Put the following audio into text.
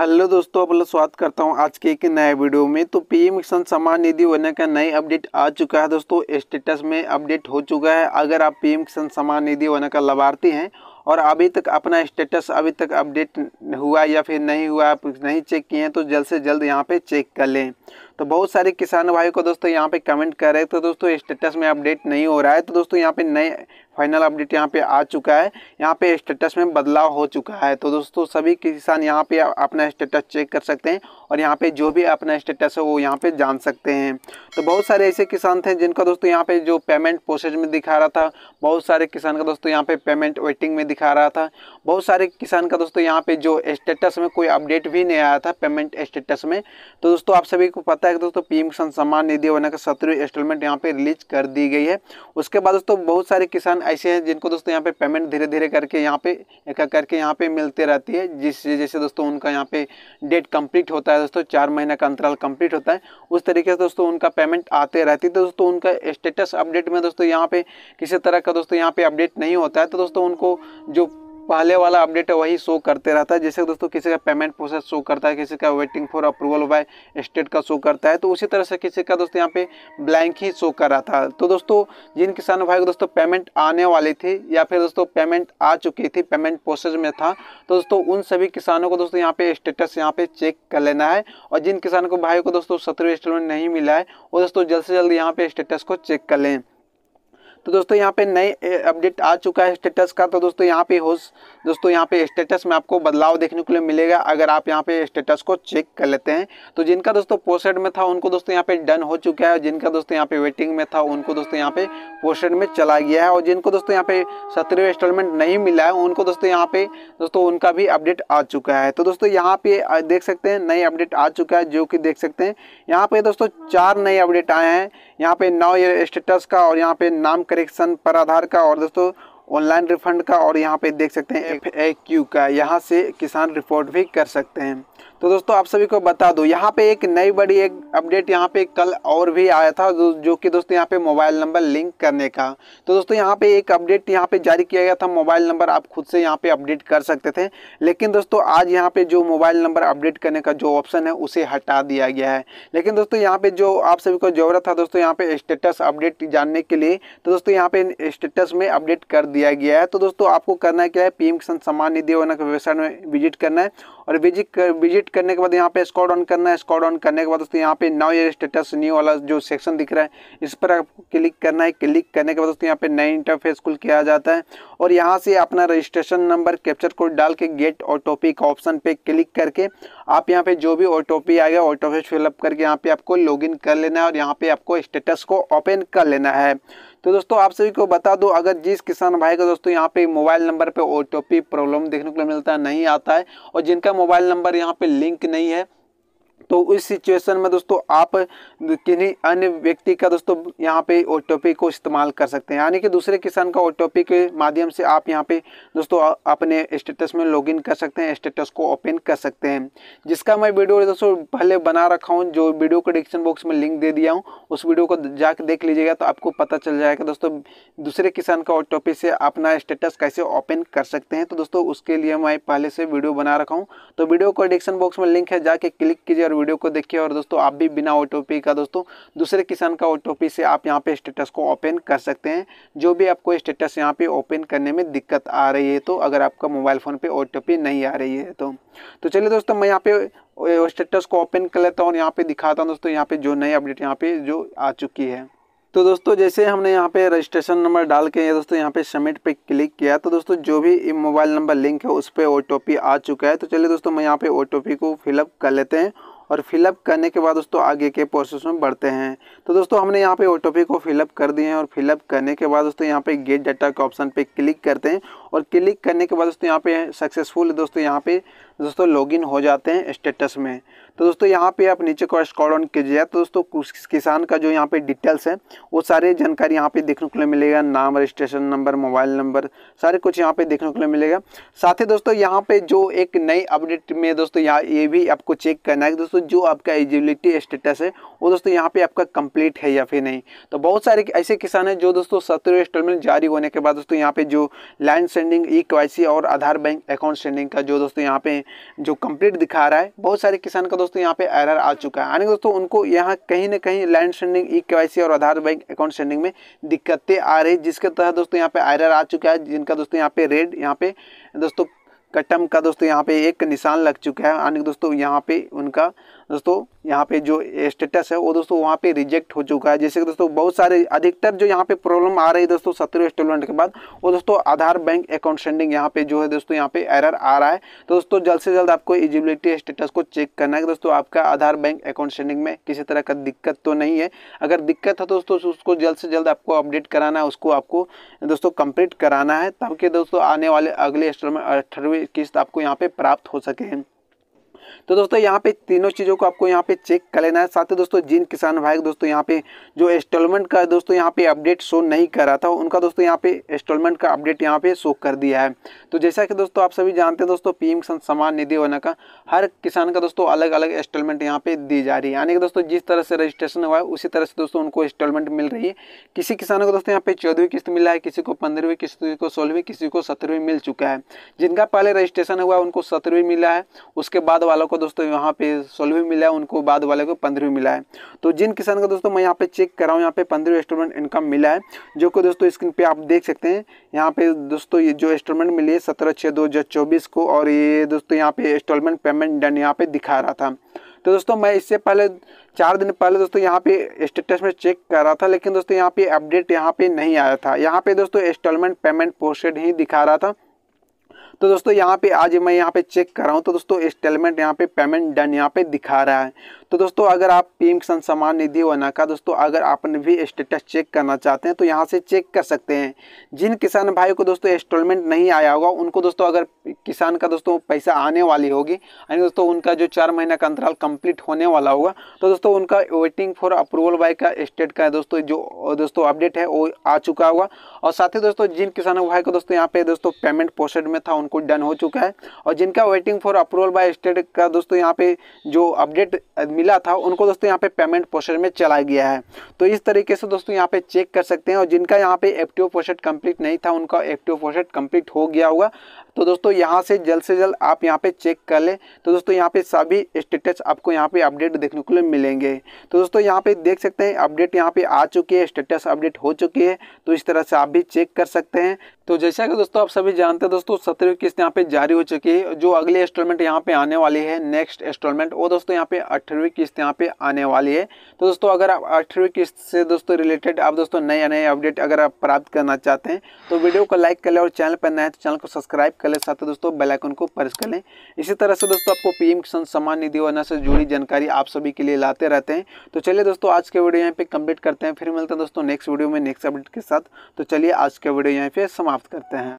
hello दोस्तों आप लोग स्वागत करता हूं आज के एक नए वीडियो में तो पीएम किसान सम्मान निधि योजना का नई अपडेट आ चुका है दोस्तों स्टेटस में अपडेट हो चुका है अगर आप पीएम किसान सम्मान निधि योजना का लाभार्थी हैं और अभी तक अपना स्टेटस अभी तक अपडेट हुआ या फिर नहीं हुआ आप नहीं चेक किए हैं तो जल्द से जल्द यहाँ पर चेक कर लें तो बहुत सारे किसान भाई को दोस्तों यहाँ पर कमेंट कर रहे थे तो दोस्तों स्टेटस में अपडेट नहीं हो रहा है तो दोस्तों यहाँ पर नए फाइनल अपडेट यहाँ पे आ चुका है यहाँ पे स्टेटस में बदलाव हो चुका है तो दोस्तों सभी किसान यहाँ पे अपना स्टेटस चेक कर सकते हैं और यहाँ पे जो भी अपना स्टेटस है वो यहाँ पे जान सकते हैं तो बहुत सारे ऐसे किसान थे जिनका दोस्तों यहाँ पे जो पेमेंट प्रोसेस में दिखा रहा था बहुत सारे किसान का दोस्तों यहाँ पे पेमेंट वेटिंग में दिखा रहा था बहुत सारे किसान का दोस्तों यहाँ पे जो स्टेटस में कोई अपडेट भी नहीं आया था पेमेंट स्टेटस में तो दोस्तों आप सभी को पता है कि दोस्तों पीएम किसान सम्मान निधि योजना का सत्रवीं इंस्टॉलमेंट यहाँ पे रिलीज कर दी गई है उसके बाद दोस्तों बहुत सारे किसान ऐसे हैं जिनको दोस्तों यहाँ पे पेमेंट धीरे धीरे करके यहाँ पे एक करके यहाँ पे मिलते रहती है जिस जैसे दोस्तों उनका यहाँ पे डेट कंप्लीट होता है दोस्तों चार महीने का अंतराल कंप्लीट होता है उस तरीके से दोस्तों उनका पेमेंट आते रहती है तो दोस्तों उनका स्टेटस अपडेट में दोस्तों यहाँ पे किसी तरह का दोस्तों यहाँ पे अपडेट नहीं होता है तो दोस्तों उनको जो पहले वाला अपडेट है वही शो करते रहता है जैसे दोस्तों किसी का पेमेंट प्रोसेस शो करता है किसी का waiting for approval by state का शो करता है तो उसी तरह से किसी का दोस्तों यहाँ पे ब्लैंक ही शो कर रहा था तो दोस्तों जिन किसान भाई को दोस्तों पेमेंट आने वाली थी या फिर दोस्तों पेमेंट आ चुकी थी पेमेंट प्रोसेस में था तो दोस्तों उन सभी किसानों को दोस्तों यहाँ पे स्टेटस यहाँ पे चेक कर लेना है और जिन किसानों को भाई को दोस्तों सत्रहवें इंस्टॉलमेंट नहीं मिला है वो दोस्तों जल्द से जल्द यहाँ पे स्टेटस को चेक कर लें तो दोस्तों यहाँ पे नए अपडेट आ चुका है स्टेटस का तो दोस्तों यहाँ पे हो दोस्तों यहाँ पे स्टेटस में आपको बदलाव देखने को लिए मिलेगा अगर आप यहाँ पे स्टेटस को चेक कर लेते हैं तो जिनका दोस्तों पोस्टेड में था उनको दोस्तों यहाँ पे डन हो चुका है जिनका दोस्तों यहाँ पे वेटिंग में था उनको दोस्तों यहाँ पे पोस्टेड में चला गया है और जिनको दोस्तों यहाँ पे सत्रहवें इंस्टॉलमेंट नहीं मिला है उनको दोस्तों यहाँ पे दोस्तों उनका भी अपडेट आ चुका है तो दोस्तों यहाँ पे देख सकते हैं नए अपडेट आ चुका है जो कि देख सकते हैं यहाँ पे दोस्तों चार नए अपडेट आए हैं यहाँ पे नौ स्टेटस का और यहाँ पे नाम करेक्शन पर आधार का और दोस्तों ऑनलाइन रिफंड का और यहाँ पे देख सकते हैं एफ ए क्यू का यहाँ से किसान रिपोर्ट भी कर सकते हैं तो दोस्तों आप सभी को बता दूं यहाँ पे एक नई बड़ी एक अपडेट यहाँ पे कल और भी आया था जो, कि दोस्तों यहाँ पे मोबाइल नंबर लिंक करने का तो दोस्तों यहाँ पे एक अपडेट यहाँ पे जारी किया गया था मोबाइल नंबर आप खुद से यहाँ पे अपडेट कर सकते थे लेकिन दोस्तों आज यहाँ पे जो मोबाइल नंबर अपडेट करने का जो ऑप्शन है उसे हटा दिया गया है लेकिन दोस्तों यहाँ पे जो आप सभी को जरूरत था दोस्तों यहाँ पे स्टेटस अपडेट जानने के लिए तो दोस्तों यहाँ पे स्टेटस में अपडेट कर दिया गया है तो दोस्तों आपको करना क्या है पीएम किसान सम्मान निधि योजना के वेबसाइट में विजिट करना है और विजिट कर विजिट करने के बाद यहाँ पे स्कॉड ऑन करना है स्कॉड ऑन करने के बाद दोस्तों यहाँ पे नाउ ये स्टेटस न्यू वाला जो सेक्शन दिख रहा है इस पर आपको क्लिक करना है क्लिक करने के बाद दोस्तों यहाँ पे नए इंटरफेस खुल किया जाता है और यहाँ से अपना रजिस्ट्रेशन नंबर कैप्चर कोड डाल के गेट और टोपी का ऑप्शन पे क्लिक करके आप यहाँ पे जो भी ओ आएगा ओ फिलअप करके यहाँ पे आपको इन कर लेना है और यहाँ पे आपको स्टेटस को ओपन कर लेना है तो दोस्तों आप सभी को बता दो अगर जिस किसान भाई का दोस्तों यहाँ पे मोबाइल नंबर पे ओ प्रॉब्लम देखने को मिलता है नहीं आता है और जिनका मोबाइल नंबर यहाँ पे लिंक नहीं है तो इस सिचुएशन में दोस्तों आप किन्हीं अन्य व्यक्ति का दोस्तों यहाँ पे ओ को इस्तेमाल कर सकते हैं यानी कि दूसरे किसान का ओ के माध्यम से आप यहाँ पे दोस्तों अपने स्टेटस में लॉगिन कर सकते हैं स्टेटस को ओपन कर सकते हैं जिसका मैं वीडियो दोस्तों पहले बना रखा हूँ जो वीडियो को डिस्क्रिप्शन बॉक्स में लिंक दे दिया हूँ उस वीडियो को जाकर देख लीजिएगा तो आपको पता चल जाएगा दोस्तों दूसरे किसान का ओ से अपना स्टेटस कैसे ओपन कर सकते हैं तो दोस्तों उसके लिए मैं पहले से वीडियो बना रखा हूँ तो वीडियो को डिस्क्रिप्शन बॉक्स में लिंक है जाके क्लिक कीजिए और वीडियो को देखिए और दोस्तों आप भी बिना ओ का दोस्तों दूसरे किसान का ओ से आप यहाँ पे स्टेटस को ओपन कर सकते हैं जो भी आपको स्टेटस यहाँ पे ओपन करने में दिक्कत आ रही है तो अगर आपका मोबाइल फ़ोन पे ओ नहीं आ रही है तो तो चलिए दोस्तों मैं यहाँ पे स्टेटस को ओपन कर लेता हूँ और यहाँ पे दिखाता हूँ दोस्तों यहाँ पे जो नई अपडेट यहाँ पे जो आ चुकी है तो दोस्तों जैसे हमने यहाँ पे रजिस्ट्रेशन नंबर डाल के दोस्तों यहाँ पे सबमिट पे क्लिक किया तो दोस्तों जो भी मोबाइल नंबर लिंक है उस पर ओ आ चुका है तो चलिए दोस्तों मैं यहाँ पे ओ को फिलअप कर लेते हैं और फिलअप करने के बाद दोस्तों आगे के प्रोसेस में बढ़ते हैं तो दोस्तों हमने यहाँ पे ओ को फिलअप कर दिए हैं और फिलअप करने के बाद दोस्तों यहाँ पे गेट डाटा के ऑप्शन पे क्लिक करते हैं और क्लिक करने के बाद दोस्तों यहाँ पे सक्सेसफुल दोस्तों यहाँ पे दोस्तों लॉगिन हो जाते हैं स्टेटस में तो दोस्तों यहाँ पे आप नीचे को स्कॉल ऑन कीजिए तो दोस्तों किसान का जो यहाँ पे डिटेल्स है वो सारे जानकारी यहाँ पे देखने को मिलेगा नाम रजिस्ट्रेशन नंबर मोबाइल नंबर सारे कुछ यहाँ पे देखने को मिलेगा साथ ही दोस्तों यहाँ पे जो एक नई अपडेट में दोस्तों यहाँ ये भी आपको चेक करना है दोस्तों जो आपका एलिजिबिलिटी स्टेटस है वो दोस्तों यहाँ पे आपका कंप्लीट है या फिर नहीं तो बहुत सारे ऐसे किसान हैं जो दोस्तों सत्रह इंस्टॉलमेंट जारी होने के बाद दोस्तों यहाँ पे जो लैंड सेंडिंग ई के और आधार बैंक अकाउंट सेंडिंग का जो दोस्तों यहाँ पे जो कंप्लीट दिखा रहा है बहुत सारे किसान का दोस्तों यहाँ पे एरर आ चुका है यानी दोस्तों उनको यहाँ कहीं ना कहीं लैंड सेंडिंग ई के और आधार बैंक अकाउंट सेंडिंग में दिक्कतें आ रही जिसके तहत दोस्तों यहाँ पे एरर आ चुका है जिनका दोस्तों यहाँ पे रेड यहाँ पे दोस्तों कटम का दोस्तों यहाँ पे एक निशान लग चुका है यानी दोस्तों यहाँ पे उनका दोस्तों यहाँ पे जो स्टेटस है वो दोस्तों वहाँ पे रिजेक्ट हो चुका है जैसे कि दोस्तों बहुत सारे अधिकतर जो यहाँ पे प्रॉब्लम आ रही है दोस्तों सत्रह इंस्टॉलमेंट के बाद वो दोस्तों आधार बैंक अकाउंट सेंडिंग यहाँ पे जो है दोस्तों यहाँ पे एरर आ रहा है तो दोस्तों जल्द से जल्द आपको एलिजिबिलिटी स्टेटस को चेक करना है दोस्तों आपका आधार बैंक अकाउंट सेंडिंग में किसी तरह का दिक्कत तो नहीं है अगर दिक्कत है तो दोस्तों उसको जल्द से जल्द आपको अपडेट कराना है उसको आपको दोस्तों कंप्लीट कराना है ताकि दोस्तों आने वाले अगले स्टॉलमेंट अठारहवीं किस्त आपको यहाँ पे प्राप्त हो सके तो दोस्तों यहाँ पे तीनों चीज़ों को आपको यहाँ पे चेक कर लेना है साथ ही दोस्तों जिन किसान भाई दोस्तों यहाँ पे जो इंस्टॉलमेंट का दोस्तों यहाँ पे अपडेट शो नहीं कर रहा था उनका दोस्तों यहाँ पे इंस्टॉलमेंट का अपडेट यहाँ पे शो कर दिया है तो जैसा कि दोस्तों आप सभी जानते हैं दोस्तों पीएम किसान सम्मान निधि योजना का हर किसान का दोस्तों अलग अलग इंस्टॉलमेंट यहाँ पे दी जा रही है यानी कि दोस्तों जिस तरह से रजिस्ट्रेशन हुआ है उसी तरह से दोस्तों उनको इंस्टॉलमेंट मिल रही है किसी किसान को दोस्तों यहाँ पे चौदहवीं किस्त मिला है किसी को पंद्रहवीं किसी को सोलहवीं किसी को सत्रहवीं मिल चुका है जिनका पहले रजिस्ट्रेशन हुआ है उनको सत्रहवीं मिला है उसके बाद वालों को दोस्तों यहाँ पे सोलहवीं मिला है उनको बाद वाले को पंद्रहवीं मिला है तो जिन किसान का दोस्तों मैं यहाँ पे चेक कर रहा हूँ यहाँ पे पंद्रह इंस्टॉलमेंट इनकम मिला है जो कि दोस्तों स्क्रीन पे आप देख सकते हैं यहाँ पे दोस्तों ये जो इंस्टॉलमेंट मिली है सत्रह छः दो हज़ार चौबीस को और ये दोस्तों यहाँ पे इंस्टॉलमेंट पेमेंट डन यहाँ पे दिखा रहा था तो दोस्तों मैं इससे पहले चार दिन पहले दोस्तों यहाँ पे स्टेटस में चेक कर रहा था लेकिन दोस्तों यहाँ पे अपडेट यहाँ पे नहीं आया था यहाँ पे दोस्तों इंस्टॉलमेंट पेमेंट पोस्टेड ही दिखा रहा था तो दोस्तों यहाँ पे आज मैं यहाँ पे चेक कर रहा हूँ तो दोस्तों इंस्टॉलमेंट यहाँ पे पेमेंट डन यहाँ पे दिखा रहा है तो दोस्तों अगर आप पीएम किसान सम्मान निधि योजना का दोस्तों अगर आपने भी स्टेटस चेक करना चाहते हैं तो यहाँ से चेक कर सकते हैं जिन किसान भाई को दोस्तों इंस्टॉलमेंट नहीं आया होगा उनको दोस्तों अगर किसान का दोस्तों पैसा आने वाली होगी यानी दोस्तों उनका जो चार महीना का अंतराल कंप्लीट होने वाला होगा तो दोस्तों उनका वेटिंग फॉर अप्रूवल बाय का स्टेट का दोस्तों जो दोस्तों अपडेट है वो आ चुका होगा और साथ ही दोस्तों जिन किसानों भाई को दोस्तों यहाँ पे दोस्तों पेमेंट पोस्टेड में था उनको डन हो चुका है और जिनका waiting for approval by state का दोस्तों यहाँ पे जो अपडेट मिला था उनको दोस्तों यहाँ पे पेमेंट प्रोसेस में चला गया है तो इस तरीके से दोस्तों यहाँ पे चेक कर सकते हैं और जिनका यहाँ पे एक्टिव प्रोसेस कंप्लीट नहीं था उनका एक्टिव प्रोसेस कंप्लीट हो गया होगा तो दोस्तों यहाँ से जल्द से जल्द आप यहाँ पे चेक कर लें तो दोस्तों यहाँ पे सभी स्टेटस आपको यहाँ पे अपडेट देखने को मिलेंगे तो दोस्तों यहाँ पे देख सकते हैं अपडेट यहाँ पे आ चुकी है स्टेटस अपडेट हो चुकी है तो इस तरह से आप भी चेक कर सकते हैं तो जैसा कि दोस्तों आप सभी जानते हैं दोस्तों सत्रह किस्त यहाँ पे जारी हो चुकी है जो अगले इंस्टॉलमेंट यहाँ पे आने वाली है नेक्स्ट इंस्टॉलमेंट वो दोस्तों यहाँ पे अठारह अठारहवीं किस्त यहाँ पे आने वाली है तो दोस्तों अगर आप अठारहवीं किस्त से दोस्तों रिलेटेड आप दोस्तों नए नए अपडेट अगर आप प्राप्त करना चाहते हैं तो वीडियो को लाइक कर लें और चैनल पर नए तो चैनल को सब्सक्राइब कर लें साथ ही दोस्तों बेलाइकन को प्रेस कर लें इसी तरह से दोस्तों आपको पी किसान सम्मान निधि योजना से जुड़ी जानकारी आप सभी के लिए लाते रहते हैं तो चलिए दोस्तों आज के वीडियो यहाँ पे कंप्लीट करते हैं फिर मिलते हैं दोस्तों नेक्स्ट वीडियो में नेक्स्ट अपडेट के साथ तो चलिए आज का वीडियो यहाँ पे समाप्त करते हैं